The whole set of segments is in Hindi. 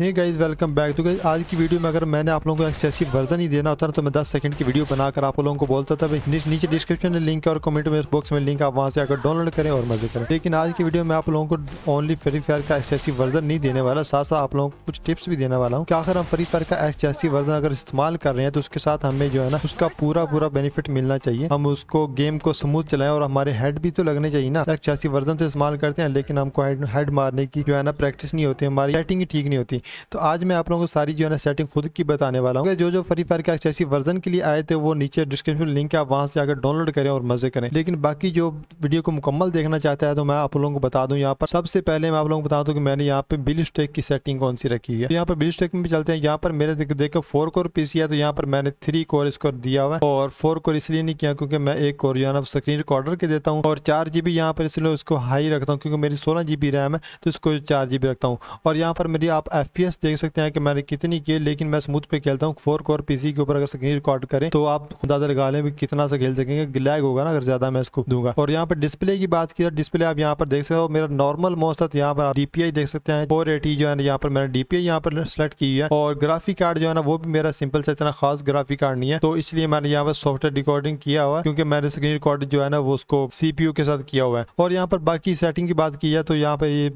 हे गाइज़ वेलकम बैक तो गाइज़ आज की वीडियो में अगर मैंने आप लोगों को एक्सेसिव वर्जन ही देना होता ना तो मैं 10 सेकंड की वीडियो बनाकर आप लोगों को बोलता था नीचे डिस्क्रिप्शन में लिंक है और कमेंट में बॉक्स में लिंक आप वहां से आकर डाउनलोड करें और मजे करें लेकिन आज की वीडियो में आप लोगों को ओनली फ्री फायर का एक्सेसिव वर्जन नहीं देने वाला साथ साथ आप लोगों को कुछ टिप्स भी देने वाला हूँ क्या अगर हम फ्री फायर का एक्सेसिव वर्जन अगर इस्तेमाल कर रहे हैं तो उसके साथ हमें जो है ना उसका पूरा पूरा बेनिफिट मिलना चाहिए हम उसको गेम को स्मूथ चलाएं और हमारे हेड भी तो लगने चाहिए ना एक्सेसिव वर्जन तो इस्तेमाल करते हैं लेकिन हमको हेड मारने की जो है ना प्रैक्टिस नहीं होती हमारी बैटिंग ही ठीक नहीं होती तो आज मैं आप लोगों को सारी जो है ना सेटिंग खुद की बताने वाला हूँ जो जो फ्री फायर के एक्सेसी वर्जन के लिए आए थे वो नीचे डिस्क्रिप्शन लिंक है आप वहाँ से जाकर डाउनलोड करें और मजे करें लेकिन बाकी जो वीडियो को मुकम्मल देखना चाहता है तो मैं आप लोगों को बता दूँ यहाँ पर सबसे पहले मैं आप लोगों को बता दूँ कि मैंने यहाँ पे बिल स्टेक की सेटिंग कौन सी रखी है तो यहाँ पर बिल स्टेक में भी चलते हैं यहाँ पर मेरे देखो फोर कोर पीसी है तो यहाँ पर मैंने थ्री कोर स्कोर दिया हुआ और फोर कोर इसलिए नहीं किया क्योंकि मैं एक कोर जो स्क्रीन रिकॉर्डर के देता हूँ और चार जीबी यहाँ पर इसलिए उसको हाई रखता हूँ क्योंकि मेरी सोलह जीबी रैम है तो इसको चार जीबी रखता हूँ और यहाँ पर मेरी आप एफ एफपीएस देख सकते हैं कि मैंने कितनी की लेकिन मैं स्मूथ पे खेलता हूँ फोर कोर पीसी के ऊपर अगर स्क्रीन रिकॉर्ड करें तो आप अंदाजा लगा लें कितना सा खेल सकेंगे ग्लैग होगा ना अगर ज्यादा मैं इसको दूंगा और यहाँ पर डिस्प्ले की बात की डिस्प्ले तो आप यहाँ पर देख सकते हो मेरा नॉर्मल मोस्ट तो यहाँ पर डीपीआई देख सकते हैं फोर जो है यहाँ पर मैंने डीपीआई यहाँ पर सेलेक्ट की है और ग्राफिक कार्ड जो है ना वो भी मेरा सिंपल से इतना खास ग्राफिक कार्ड नहीं है तो इसलिए मैंने यहाँ पर सॉफ्टवेयर रिकॉर्डिंग किया हुआ क्योंकि मैंने स्क्रीन रिकॉर्ड जो है ना वो उसको सीपीयू के साथ किया हुआ है और यहाँ पर बाकी सेटिंग की बात की जाए तो यहाँ पर ये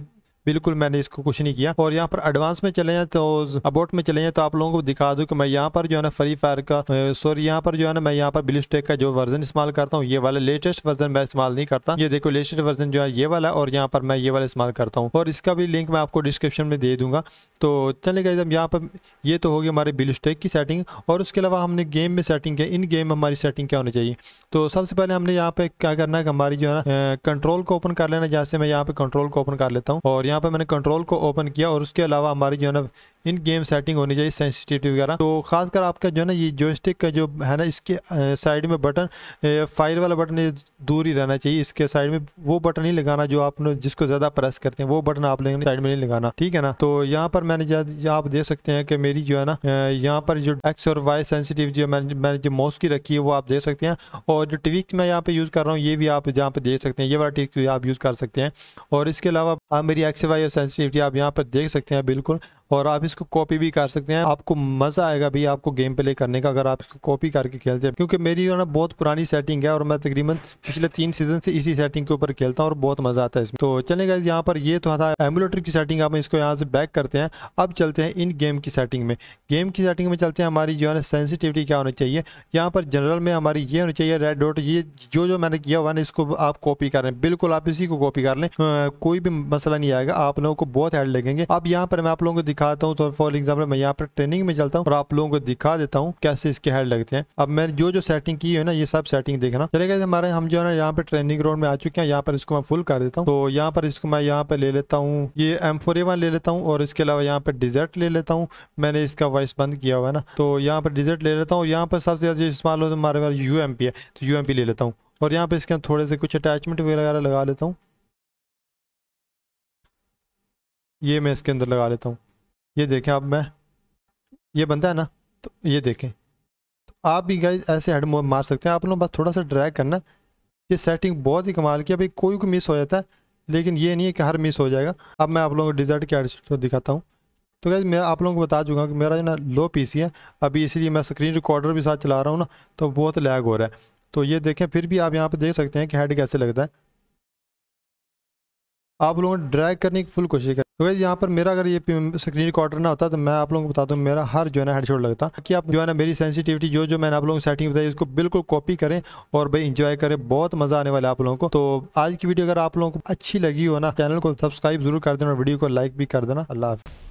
बिल्कुल मैंने इसको कुछ नहीं किया और यहाँ पर एडवांस में चले जाए तो अबोट में चले जाए तो आप लोगों को दिखा दूँ कि मैं यहाँ पर जो है ना फ्री फायर का सॉरी यहाँ पर जो है ना मैं यहाँ पर बिलिस्टेक का जो वर्जन इस्तेमाल करता हूँ ये वाला लेटेस्ट वर्जन मैं इस्तेमाल नहीं करता ये देखो लेटेस्ट वर्जन जो है ये वाला और यहाँ पर मैं ये वाला इस्तेमाल करता हूँ और इसका भी लिंक मैं आपको डिस्क्रिप्शन में दे दूंगा तो चले गए यहाँ पर ये तो होगी हमारे बिलिस्टेक की सेटिंग और उसके अलावा हमने गेम में सेटिंग किया इन गेम में हमारी सेटिंग क्या होनी चाहिए तो सबसे पहले हमने यहाँ पे क्या करना है हमारी जो है ना कंट्रोल को ओपन कर लेना जैसे मैं यहाँ पे कंट्रोल को ओपन कर लेता हूँ और यहाँ यहाँ पर मैंने कंट्रोल को ओपन किया और उसके अलावा हमारी जो है ना इन गेम सेटिंग होनी चाहिए सेंसिटिविटी वगैरह तो खासकर आपका जो है ना ये जॉयस्टिक का जो है ना इसके साइड में बटन फायर वाला बटन दूर ही रहना चाहिए इसके साइड में वो बटन ही लगाना जो आप जिसको ज़्यादा प्रेस करते हैं वो बटन आप लेंगे साइड में नहीं लगाना ठीक है ना तो यहाँ पर मैंने आप देख सकते हैं कि मेरी जो है ना यहाँ पर जो एक्स और वाई सेंसिटिव जो मैंने मैंने जो माउस की रखी है वो आप देख सकते हैं और जो टिविक मैं यहाँ पे यूज़ कर रहा हूँ ये भी आप यहाँ पे देख सकते हैं ये वाला टिविक आप यूज़ कर सकते हैं और इसके अलावा आप मेरी एक्स वाई और सेंसिटिविटी आप यहाँ पर देख सकते हैं बिल्कुल और आप इसको कॉपी भी कर सकते हैं आपको मज़ा आएगा भी आपको गेम प्ले करने का अगर आप इसको कॉपी करके खेलते हैं क्योंकि मेरी जो ना बहुत पुरानी सेटिंग है और मैं तकरीबन पिछले तीन सीजन से इसी सेटिंग के ऊपर खेलता हूँ और बहुत मज़ा आता है इसमें तो चले गए यहाँ पर ये तो था एमुलेटर की सेटिंग आप इसको यहाँ से बैक करते हैं अब चलते हैं इन गेम की सेटिंग में गेम की सेटिंग में चलते हैं हमारी जो है ना सेंसिटिविटी क्या होनी चाहिए यहाँ पर जनरल में हमारी ये होनी चाहिए रेड डॉट ये जो जो मैंने किया हुआ ना इसको आप कॉपी कर रहे हैं बिल्कुल आप इसी को कॉपी कर लें कोई भी मसला नहीं आएगा आप लोगों को बहुत हेड लगेंगे अब यहाँ पर मैं आप लोगों को दिखाता हूँ तो फॉर एग्जाम्पल मैं यहाँ पर ट्रेनिंग में चलता हूँ और आप लोगों को दिखा देता हूँ कैसे इसके हेड लगते हैं अब मैंने जो जो सेटिंग की है ना ये सब सेटिंग देखना चलेगा हमारे हम जो है ना यहाँ पर ट्रेनिंग ग्राउंड में आ चुके हैं यहाँ पर इसको मैं फुल कर देता हूँ तो यहाँ पर इसको मैं यहाँ पर ले लेता हूँ ये एम ले लेता हूँ और इसके अलावा यहाँ पर डिजर्ट ले लेता हूँ मैंने इसका वॉइस बंद किया हुआ है ना तो यहाँ पर डिजर्ट ले लेता हूँ और यहाँ पर सबसे ज़्यादा इस्तेमाल होता है हमारे पास यू है तो यू ले लेता हूँ और यहाँ पर इसके थोड़े से कुछ अटैचमेंट वगैरह लगा लेता हूँ ये मैं इसके अंदर लगा लेता हूँ ये देखें अब मैं ये बनता है ना तो ये देखें तो आप भी गाइज ऐसे हेड मूव मार सकते हैं आप लोग बस थोड़ा सा ड्रैग करना ये सेटिंग बहुत ही कमाल की अभी कोई कोई मिस हो जाता है लेकिन ये नहीं है कि हर मिस हो जाएगा अब मैं आप लोगों को डिज़र्ट के एडिट दिखाता हूँ तो गाइज मैं आप लोगों को बता चुका हूँ कि मेरा जो ना लो पी है अभी इसीलिए मैं स्क्रीन रिकॉर्डर भी साथ चला रहा हूँ ना तो बहुत लैग हो रहा है तो ये देखें फिर भी आप यहाँ पर देख सकते हैं कि हेड कैसे लगता है आप लोगों ने ड्रैग करने की फुल कोशिश करें तो भाई यहाँ पर मेरा अगर ये स्क्रीन रिकॉर्डर ना होता तो मैं आप लोगों को बता दूँ मेरा हर जो है ना हेडशॉट लगता कि आप जो है ना मेरी सेंसिटिविटी जो जो मैंने आप लोगों को सेटिंग बताई उसको बिल्कुल कॉपी करें और भाई इंजॉय करें बहुत मज़ा आने वाला है आप लोगों को तो आज की वीडियो अगर आप लोगों को अच्छी लगी हो ना चैनल को सब्सक्राइब जरूर कर देना और वीडियो को लाइक भी कर देना अल्लाह हाफि